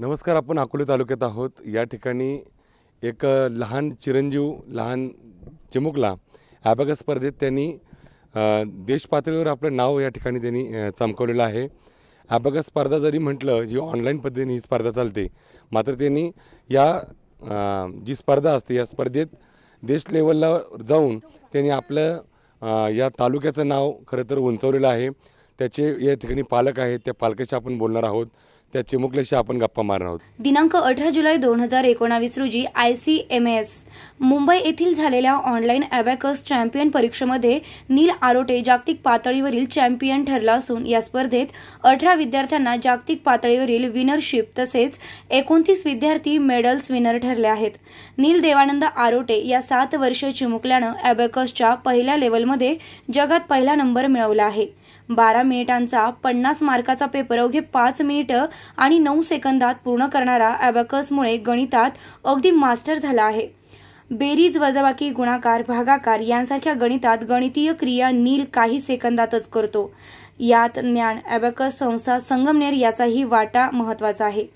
नमस्कार आपण अकोले तालुक्यात आहोत या ठिकाणी एक लहान चिरंजीव लहान चिमुकला ॲबॅग स्पर्धेत त्यांनी देशपातळीवर आपलं नाव या ठिकाणी त्यांनी चमकवलेलं आहे ॲबॅग स्पर्धा जरी म्हटलं जी ऑनलाईन पद्धतीने ही स्पर्धा चालते मात्र त्यांनी या जी स्पर्धा असते या स्पर्धेत देश लेवलला जाऊन त्यांनी आपलं या तालुक्याचं नाव खरं तर उंचवलेलं आहे त्याचे या ठिकाणी पालक आहेत त्या पालकाशी आपण बोलणार आहोत त्या चिमुकल्याशी आपण गप्पा मारणार आहोत दिनांक अठरा जुलै दोन हजार एकोणावीस रोजी I C M S Mumbai येथील झालेल्या ऑनलाईन अबॅकस चॅम्पियन परीक्षेमध्ये नील आरोटे जागतिक पातळीवरील चॅम्पियन ठरला असून या स्पर्धेत अठरा विद्यार्थ्यांना जागतिक पातळीवरील विनरशिप तसेच एकोणतीस विद्यार्थी मेडल्स विनर ठरले आहेत नील देवानंद आरोटे या सात वर्ष चिमुकल्यानं अबॅकसच्या पहिल्या लेवलमध्ये जगात पहिला नंबर मिळवला आहे बारा मिनिटांचा पन्नास मार्काचा पेपर अवघे पाच मिनिट आणि नऊ सेकंदात पूर्ण करणारा अॅबॅकसमुळे गणितात अगदी मास्टर झाला आहे बेरीज वजाबाकी गुणाकार भागाकार यांसारख्या गणितात गणितीय क्रिया नील काही सेकंदातच करतो यात ज्ञान अॅबॅकस संस्था संगमनेर याचाही वाटा महत्वाचा आहे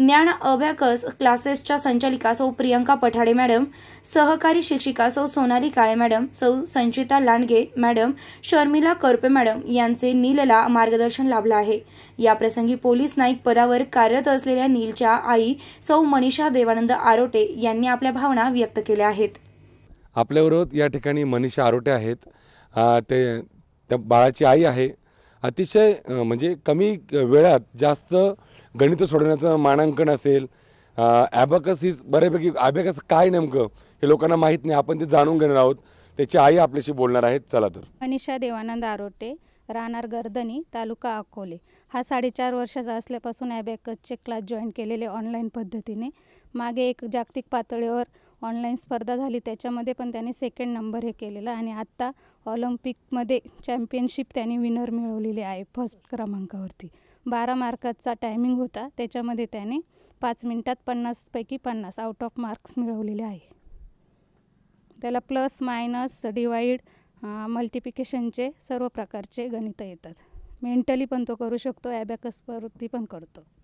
ज्ञान अभ्याकस क्लासेसच्या संचालिका सौ प्रियंका पठाडे मॅडम सहकारी शिक्षिका सौ सोनाली काळे मॅडम सौ संचिता लांडगे मॅडम शर्मिला करपे मॅडम यांचे नीलला मार्गदर्शन लाभलं आहे याप्रसंगी पोलीस नाईक पदावर कार्यरत असलेल्या नीलच्या आई सौ मनीषा देवानंद आरोटे यांनी आपल्या भावना व्यक्त केल्या आहेत आपल्याबरोबर या ठिकाणी मनीषा आरोटे आहेत ते त्या बाळाची आई आहे अतिशय म्हणजे कमी वेळात जास्त गणित सोडवण्याचं मानांकन असेल ॲबॅकस ही बऱ्यापैकी काय नेमकं हे लोकांना माहीत नाही आपण ते जाणून घेणार आहोत त्याची आई आपल्याशी बोलणार आहेत चला तर अनिषा देवानंद आरोटे राहणार गर्दनी तालुका अकोले हा साडेचार वर्षाचा असल्यापासून ॲबॅकसचे क्लास जॉईन केलेले ऑनलाईन पद्धतीने मागे एक जागतिक पातळीवर ऑनलाईन स्पर्धा झाली त्याच्यामध्ये पण त्याने सेकंड नंबर हे केलेला आणि आत्ता ऑलिम्पिकमध्ये चॅम्पियनशिप त्याने विनर मिळवलेली आहे फर्स्ट क्रमांकावरती बारा मार्काचा टायमिंग होता त्याच्यामध्ये त्याने पाच मिनटात पन्नासपैकी पन्नास आउट ऑफ मार्क्स मिळवलेले आहे त्याला प्लस मायनस डिवाईड मल्टिप्लिकेशनचे सर्व प्रकारचे गणितं येतात मेंटली पण तो करू शकतो ॲबॅकसवरती पण करतो